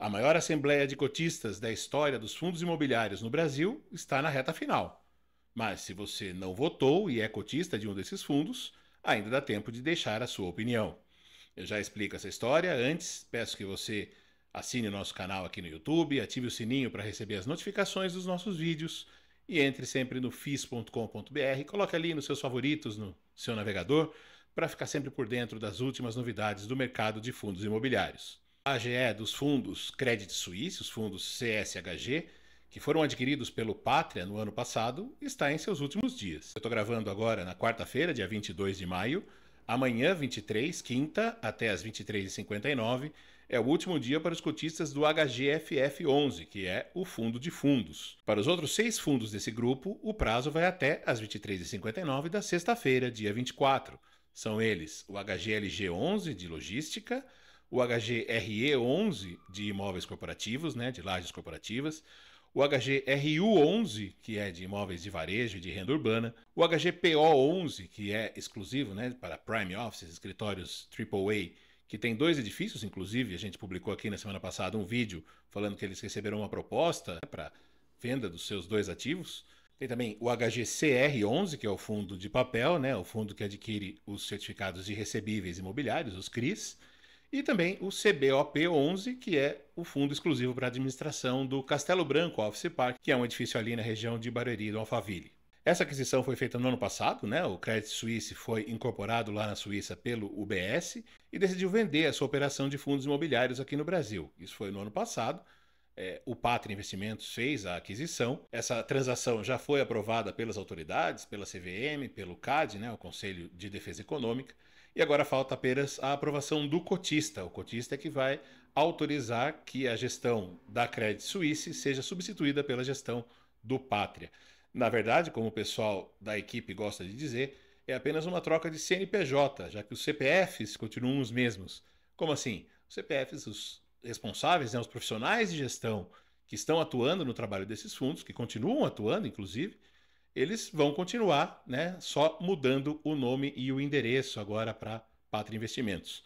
A maior assembleia de cotistas da história dos fundos imobiliários no Brasil está na reta final. Mas se você não votou e é cotista de um desses fundos, ainda dá tempo de deixar a sua opinião. Eu já explico essa história. Antes, peço que você assine o nosso canal aqui no YouTube, ative o sininho para receber as notificações dos nossos vídeos e entre sempre no fis.com.br, coloque ali nos seus favoritos no seu navegador para ficar sempre por dentro das últimas novidades do mercado de fundos imobiliários. AGE dos fundos Credit Suisse, os fundos CSHG, que foram adquiridos pelo Pátria no ano passado, está em seus últimos dias. Eu estou gravando agora na quarta-feira, dia 22 de maio. Amanhã, 23, quinta, até as 23h59, é o último dia para os cotistas do HGFF11, que é o fundo de fundos. Para os outros seis fundos desse grupo, o prazo vai até as 23h59 da sexta-feira, dia 24. São eles o HGLG11 de logística, o HGRE11 de imóveis corporativos, né, de lajes corporativas, o HGRU11, que é de imóveis de varejo e de renda urbana, o HGPO11, que é exclusivo né, para prime offices, escritórios AAA, que tem dois edifícios, inclusive, a gente publicou aqui na semana passada um vídeo falando que eles receberam uma proposta para venda dos seus dois ativos. Tem também o HGCR11, que é o fundo de papel, né, o fundo que adquire os certificados de recebíveis imobiliários, os CRIs, e também o CBOP11, que é o fundo exclusivo para a administração do Castelo Branco Office Park, que é um edifício ali na região de Barueri do Alphaville. Essa aquisição foi feita no ano passado, né? O Credit Suisse foi incorporado lá na Suíça pelo UBS e decidiu vender a sua operação de fundos imobiliários aqui no Brasil. Isso foi no ano passado é, o Pátria Investimentos fez a aquisição. Essa transação já foi aprovada pelas autoridades, pela CVM, pelo CAD, né, o Conselho de Defesa Econômica, e agora falta apenas a aprovação do cotista. O cotista é que vai autorizar que a gestão da Credit Suisse seja substituída pela gestão do Pátria. Na verdade, como o pessoal da equipe gosta de dizer, é apenas uma troca de CNPJ, já que os CPFs continuam os mesmos. Como assim? Os CPFs, os responsáveis, né, os profissionais de gestão que estão atuando no trabalho desses fundos, que continuam atuando, inclusive, eles vão continuar né, só mudando o nome e o endereço agora para Pátria Investimentos.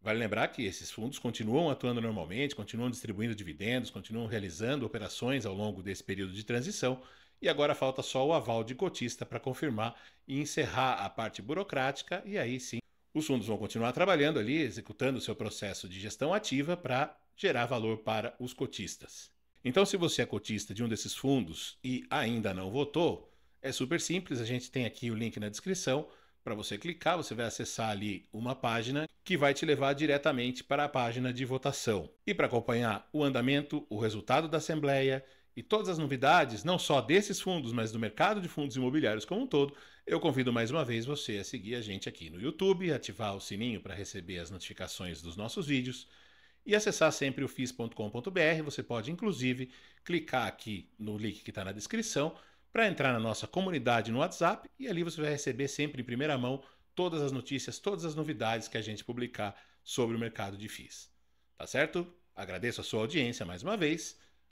Vale lembrar que esses fundos continuam atuando normalmente, continuam distribuindo dividendos, continuam realizando operações ao longo desse período de transição e agora falta só o aval de cotista para confirmar e encerrar a parte burocrática e aí sim os fundos vão continuar trabalhando ali, executando seu processo de gestão ativa para gerar valor para os cotistas. Então, se você é cotista de um desses fundos e ainda não votou, é super simples, a gente tem aqui o link na descrição para você clicar, você vai acessar ali uma página que vai te levar diretamente para a página de votação. E para acompanhar o andamento, o resultado da assembleia e todas as novidades, não só desses fundos, mas do mercado de fundos imobiliários como um todo, eu convido mais uma vez você a seguir a gente aqui no YouTube, ativar o sininho para receber as notificações dos nossos vídeos e acessar sempre o fis.com.br. Você pode, inclusive, clicar aqui no link que está na descrição para entrar na nossa comunidade no WhatsApp e ali você vai receber sempre em primeira mão todas as notícias, todas as novidades que a gente publicar sobre o mercado de FIS. Tá certo? Agradeço a sua audiência mais uma vez